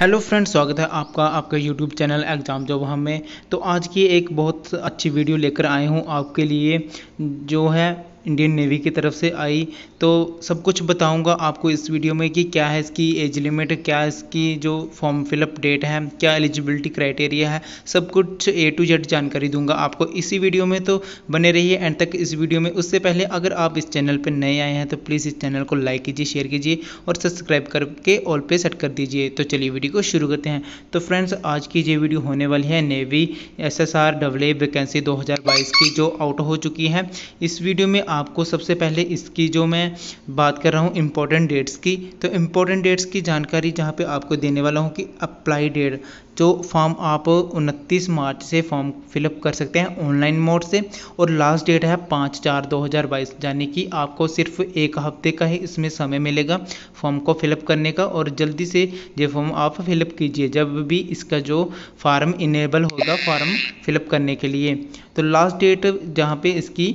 hello friends स्वागत है आपका आपका यूट्यूब चैनल एग्ज़ाम जॉब हमें तो आज की एक बहुत अच्छी वीडियो लेकर आए हूँ आपके लिए जो है इंडियन नेवी की तरफ से आई तो सब कुछ बताऊंगा आपको इस वीडियो में कि क्या है इसकी एज लिमिट क्या इसकी जो फॉर्म फिलअप डेट है क्या एलिजिबिलिटी क्राइटेरिया है सब कुछ ए टू जेड जानकारी दूंगा आपको इसी वीडियो में तो बने रहिए एंड तक इस वीडियो में उससे पहले अगर आप इस चैनल पर नए आए हैं तो प्लीज़ इस चैनल को लाइक कीजिए शेयर कीजिए और सब्सक्राइब करके ऑल पे सेट कर दीजिए तो चलिए वीडियो को शुरू करते हैं तो फ्रेंड्स आज की ये वीडियो होने वाली है navy S S R W vacancy दो की जो आउट हो चुकी है इस वीडियो में आपको सबसे पहले इसकी जो मैं बात कर रहा हूँ इम्पोर्टेंट डेट्स की तो इम्पोर्टेंट डेट्स की जानकारी जहाँ पे आपको देने वाला हूँ कि अप्लाई डेट जो फॉर्म आप 29 मार्च से फॉर्म फिलअप कर सकते हैं ऑनलाइन मोड से और लास्ट डेट है पाँच चार दो हज़ार बाईस यानी कि आपको सिर्फ एक हफ्ते का ही इसमें समय मिलेगा फॉर्म को फिलअप करने का और जल्दी से ये फॉर्म आप फिलअप कीजिए जब भी इसका जो फॉर्म इनेबल होगा फॉर्म फिलअप करने के लिए तो लास्ट डेट जहाँ पे इसकी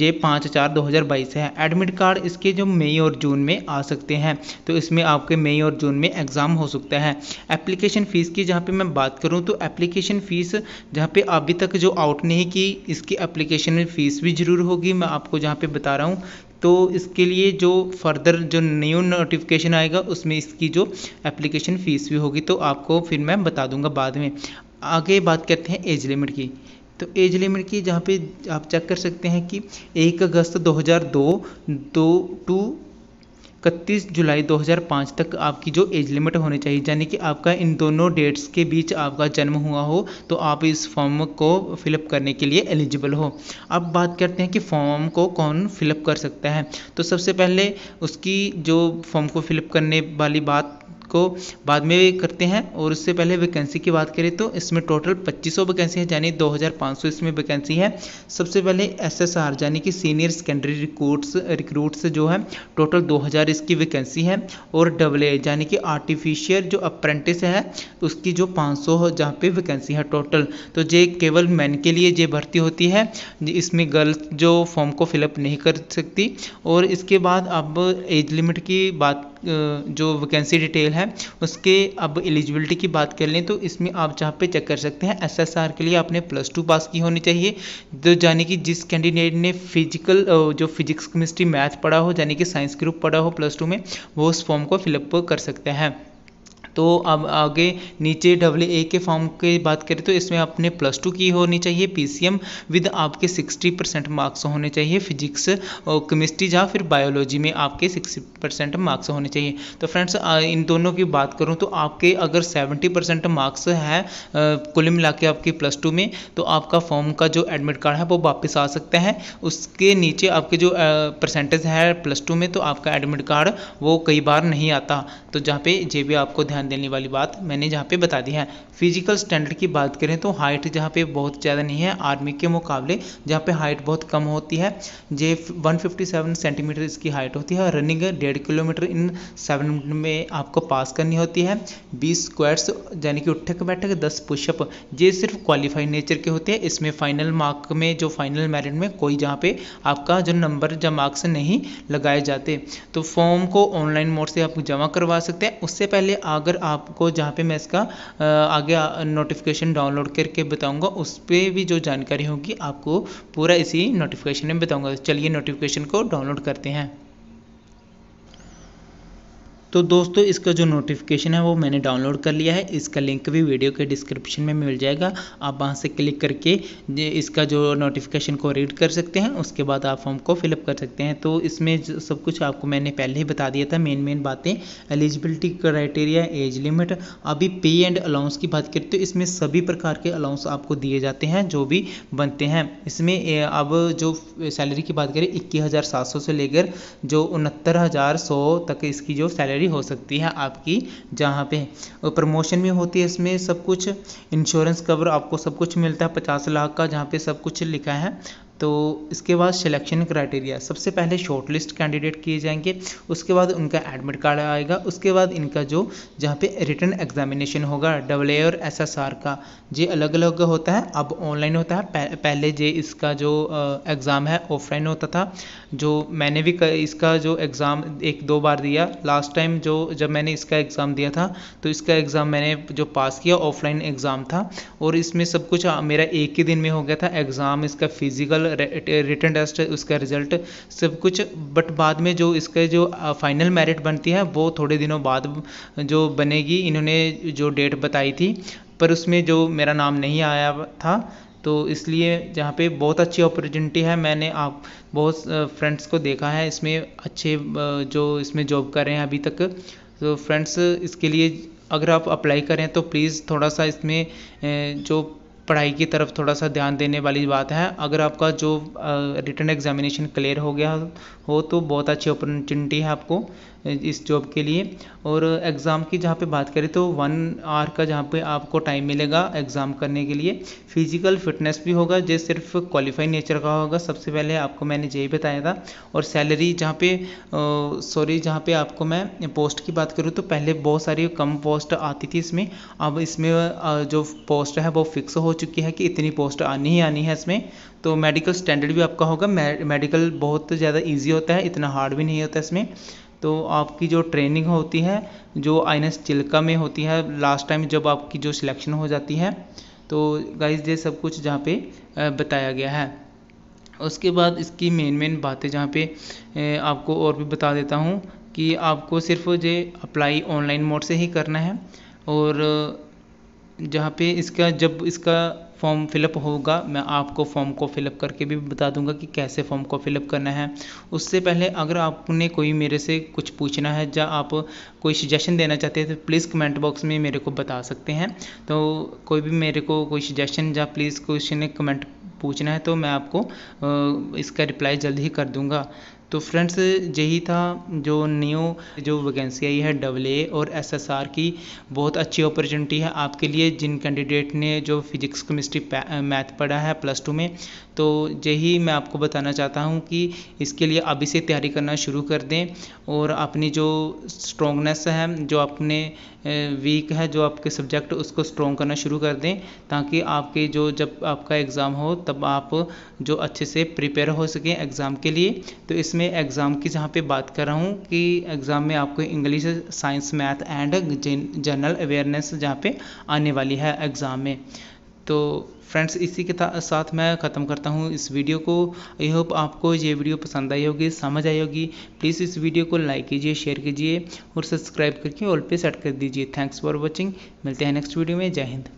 ये पाँच चार चार दो हज़ार है एडमिट कार्ड इसके जो मई और जून में आ सकते हैं तो इसमें आपके मई और जून में एग्ज़ाम हो सकता है एप्लीकेशन फ़ीस की जहाँ पे मैं बात करूँ तो एप्लीकेशन फ़ीस जहाँ पे अभी तक जो आउट नहीं की इसकी एप्लीकेशन में फ़ीस भी ज़रूर होगी मैं आपको जहाँ पे बता रहा हूँ तो इसके लिए जो फर्दर जो न्यू नोटिफिकेशन आएगा उसमें इसकी जो एप्लीकेशन फ़ीस भी होगी तो आपको फिर मैं बता दूंगा बाद में आगे बात करते हैं एज लिमिट की तो एज लिमिट की जहाँ पे आप चेक कर सकते हैं कि एक अगस्त 2002 दो टू इकतीस जुलाई 2005 तक आपकी जो एज लिमिट होनी चाहिए यानी कि आपका इन दोनों डेट्स के बीच आपका जन्म हुआ हो तो आप इस फॉर्म को फिलअप करने के लिए एलिजिबल हो अब बात करते हैं कि फॉर्म को कौन फिलअप कर सकता है तो सबसे पहले उसकी जो फॉर्म को फिलअप करने वाली बात को बाद में करते हैं और उससे पहले वैकेंसी की बात करें तो इसमें टोटल 2500 वैकेंसी है यानी 2500 इसमें वैकेंसी है सबसे पहले एसएसआर यानी कि सीनियर सेकेंडरी रिक्रूट्स रिक्रूट्स जो है टोटल 2000 इसकी वैकेंसी है और डबल ए यानी कि आर्टिफिशियल जो अप्रेंटिस है उसकी जो पाँच सौ जहाँ पे वैकेंसी है टोटल तो ये केवल मैन के लिए ये भर्ती होती है इसमें गर्ल्स जो फॉर्म को फिलअप नहीं कर सकती और इसके बाद अब एज लिमिट की बात जो वैकेंसी डिटेल है उसके अब एलिजिबिलिटी की बात कर लें तो इसमें आप जहाँ पे चेक कर सकते हैं एसएसआर के लिए आपने प्लस टू पास की होनी चाहिए तो यानी कि जिस कैंडिडेट ने फिजिकल जो फिजिक्स केमिस्ट्री मैथ पढ़ा हो यानी कि साइंस ग्रुप पढ़ा हो प्लस टू में वो उस फॉर्म को फिलअप कर सकते हैं तो अब आगे नीचे डब्ल्यू ए के फॉर्म की बात करें तो इसमें आपने प्लस टू की होनी चाहिए पी सी एम विद आपके सिक्सटी परसेंट मार्क्स होने चाहिए फिजिक्स और केमिस्ट्री या फिर बायोलॉजी में आपके सिक्सटी परसेंट मार्क्स होने चाहिए तो फ्रेंड्स इन दोनों की बात करूँ तो आपके अगर सेवेंटी परसेंट मार्क्स है कुल मिला के आपके प्लस टू में तो आपका फॉर्म का जो एडमिट कार्ड है वो वापस आ सकता है उसके नीचे आपके जो परसेंटेज है प्लस टू में तो आपका एडमिट कार्ड वो कई बार नहीं आता तो जहाँ पे ये भी आपको ध्यान देने वाली बात मैंने जहाँ पे बता दी है फिजिकल स्टैंडर्ड की बात करें तो हाइट जहाँ पे बहुत ज़्यादा नहीं है आर्मी के मुकाबले जहाँ पे हाइट बहुत कम होती है जे 157 सेंटीमीटर इसकी हाइट होती है रनिंग डेढ़ किलोमीटर इन सेवन मिनट में आपको पास करनी होती है बीस स्क्वायर्स यानी कि उठक बैठक दस पुशअप ये सिर्फ क्वालिफाइड नेचर के होते हैं इसमें फाइनल मार्क में जो फाइनल मेरिट में कोई जहाँ पे आपका जो नंबर या मार्क्स नहीं लगाए जाते तो फॉर्म को ऑनलाइन मोड से आप जमा करवा सकते हैं उससे पहले अगर आपको जहाँ पे मैं इसका आगे नोटिफिकेशन डाउनलोड करके बताऊँगा उस पर भी जो जानकारी होगी आपको पूरा इसी नोटिफिकेशन में बताऊँगा चलिए नोटिफिकेशन को डाउनलोड करते हैं तो दोस्तों इसका जो नोटिफिकेशन है वो मैंने डाउनलोड कर लिया है इसका लिंक भी वीडियो के डिस्क्रिप्शन में मिल जाएगा आप वहाँ से क्लिक करके इसका जो नोटिफिकेशन को रीड कर सकते हैं उसके बाद आप फॉर्म को फिलअप कर सकते हैं तो इसमें सब कुछ आपको मैंने पहले ही बता दिया था मेन मेन बातें एलिजिबिलिटी क्राइटेरिया एज लिमिट अभी पे एंड अलाउंस की बात करें तो इसमें सभी प्रकार के अलाउंस आपको दिए जाते हैं जो भी बनते हैं इसमें अब जो सैलरी की बात करें इक्कीस से लेकर जो उनहत्तर तक इसकी जो सैलरी सैलरी हो सकती है आपकी जहाँ पे और प्रमोशन भी होती है इसमें सब कुछ इंश्योरेंस कवर आपको सब कुछ मिलता है पचास लाख का जहाँ पे सब कुछ लिखा है तो इसके बाद सिलेक्शन क्राइटेरिया सबसे पहले शॉर्ट लिस्ट कैंडिडेट किए जाएंगे उसके बाद उनका एडमिट कार्ड आएगा उसके बाद इनका जो जहाँ पे रिटर्न एग्जामिनेशन होगा डबल ए और एस एस आर का जे अलग अलग होता है अब ऑनलाइन होता है पहले जे इसका जो एग्ज़ाम है ऑफलाइन होता था जो मैंने भी इसका जो एग्ज़ाम एक दो बार दिया लास्ट टाइम जो जब मैंने इसका एग्ज़ाम दिया था तो इसका एग्ज़ाम मैंने जो पास किया ऑफलाइन एग्ज़ाम था और इसमें सब कुछ मेरा एक ही दिन में हो गया था एग्ज़ाम इसका फिज़िकल रिटर्न टेस्ट उसका रिजल्ट सब कुछ बट बाद में जो इसके जो फाइनल मेरिट बनती है वो थोड़े दिनों बाद जो बनेगी इन्होंने जो डेट बताई थी पर उसमें जो मेरा नाम नहीं आया था तो इसलिए जहाँ पे बहुत अच्छी अपॉर्चुनिटी है मैंने आप बहुत फ्रेंड्स को देखा है इसमें अच्छे जो इसमें जॉब कर रहे हैं अभी तक तो फ्रेंड्स इसके लिए अगर आप अप्लाई करें तो प्लीज़ थोड़ा सा इसमें जो पढ़ाई की तरफ थोड़ा सा ध्यान देने वाली बात है अगर आपका जो रिटर्न एग्जामिनेशन क्लियर हो गया हो तो बहुत अच्छी अपॉर्चुनिटी है आपको इस जॉब के लिए और एग्ज़ाम की जहाँ पे बात करें तो वन आवर का जहाँ पे आपको टाइम मिलेगा एग्ज़ाम करने के लिए फिजिकल फिटनेस भी होगा जो सिर्फ क्वालिफाइड नेचर का होगा सबसे पहले आपको मैंने यही बताया था और सैलरी जहाँ पे सॉरी जहाँ पे आपको मैं पोस्ट की बात करूँ तो पहले बहुत सारी कम पोस्ट आती थी इसमें अब इसमें जो पोस्ट है वो फिक्स हो चुकी है कि इतनी पोस्ट आनी ही आनी है इसमें तो मेडिकल स्टैंडर्ड भी आपका होगा मेडिकल बहुत ज़्यादा ईजी होता है इतना हार्ड भी नहीं होता इसमें तो आपकी जो ट्रेनिंग होती है जो आई एन चिल्का में होती है लास्ट टाइम जब आपकी जो सिलेक्शन हो जाती है तो गाइज ये सब कुछ जहाँ पे बताया गया है उसके बाद इसकी मेन मेन बातें जहाँ पे आपको और भी बता देता हूँ कि आपको सिर्फ ये अप्लाई ऑनलाइन मोड से ही करना है और जहाँ पे इसका जब इसका फॉर्म फिलअप होगा मैं आपको फॉर्म को फिलअप करके भी बता दूंगा कि कैसे फॉर्म को फिलअप करना है उससे पहले अगर आपने कोई मेरे से कुछ पूछना है या आप कोई सजेशन देना चाहते हैं तो प्लीज़ कमेंट बॉक्स में मेरे को बता सकते हैं तो कोई भी मेरे को कोई सजेशन या प्लीज़ क्वेश्चन कमेंट पूछना है तो मैं आपको इसका रिप्लाई जल्द ही कर दूँगा तो फ्रेंड्स यही था जो न्यू जो वैकेंसी आई है डबल ए और एसएसआर की बहुत अच्छी अपॉर्चुनिटी है आपके लिए जिन कैंडिडेट ने जो फिजिक्स केमिस्ट्री मैथ पढ़ा है प्लस टू में तो यही मैं आपको बताना चाहता हूँ कि इसके लिए अभी से तैयारी करना शुरू कर दें और अपनी जो स्ट्रॉन्गनेस है जो आपने वीक है जो आपके सब्जेक्ट उसको स्ट्रॉन्ग करना शुरू कर दें ताकि आपके जो जब आपका एग्ज़ाम हो तब आप जो अच्छे से प्रिपेयर हो सकें एग्ज़ाम के लिए तो इसमें एग्ज़ाम की जहाँ पे बात कर रहा हूँ कि एग्ज़ाम में आपको English science math and general awareness जहाँ पे आने वाली है एग्ज़ाम में तो फ्रेंड्स इसी के साथ मैं ख़त्म करता हूँ इस वीडियो को आई होप आपको ये वीडियो पसंद आई होगी समझ आई होगी प्लीज़ इस वीडियो को लाइक कीजिए शेयर कीजिए और सब्सक्राइब करके ऑल पे सेट कर दीजिए थैंक्स फॉर वॉचिंग मिलते हैं नेक्स्ट वीडियो में जय हिंद